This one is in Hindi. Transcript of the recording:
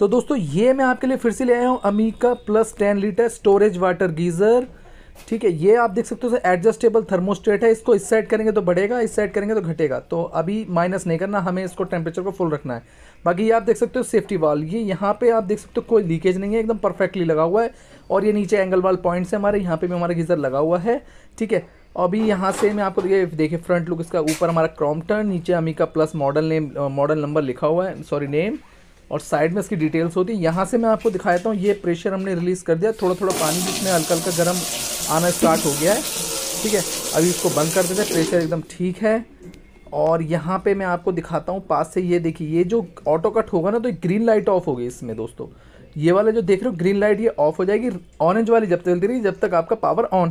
तो दोस्तों ये मैं आपके लिए फिर से ले आया हूँ Amica plus ten litre storage water geyser ठीक है ये आप देख सकते हो एडजस्टेबल थर्मोस्टेट है इसको इस साइड करेंगे तो बढ़ेगा इस साइड करेंगे तो घटेगा तो अभी माइनस नहीं करना हमें इसको टेम्परेचर को फुल रखना है बाकी ये आप देख सकते हो सेफ्टी वाल ये यहाँ पे आप देख सकते हो कोई लीकेज नहीं है एकदम परफेक्टली लगा हुआ है और ये नीचे एंगल वाल पॉइंट्स है हमारे यहाँ पे भी हमारा गीज़र लगा हुआ है ठीक है अभी यहाँ से मैं आपको ये देखिए फ्रंट लुक इसका ऊपर हमारा क्रॉम्पटन नीचे Amica plus model name model number लिखा हुआ है सॉरी नेम और साइड में इसकी डिटेल्स होती है यहाँ से मैं आपको दिखाता हूँ ये प्रेशर हमने रिलीज़ कर दिया थोड़ा थोड़ा पानी भी इसमें हल्का हल्का गर्म आना स्टार्ट हो गया है ठीक है अभी इसको बंद कर देते हैं प्रेशर एकदम ठीक है और यहाँ पे मैं आपको दिखाता हूँ पास से ये देखिए ये जो ऑटो कट होगा ना तो ग्रीन लाइट ऑफ होगी इसमें दोस्तों ये वाला जो देख रहे हो ग्रीन लाइट ये ऑफ हो जाएगी ऑरेंज वाली जब तक चलती रही जब तक आपका पावर ऑन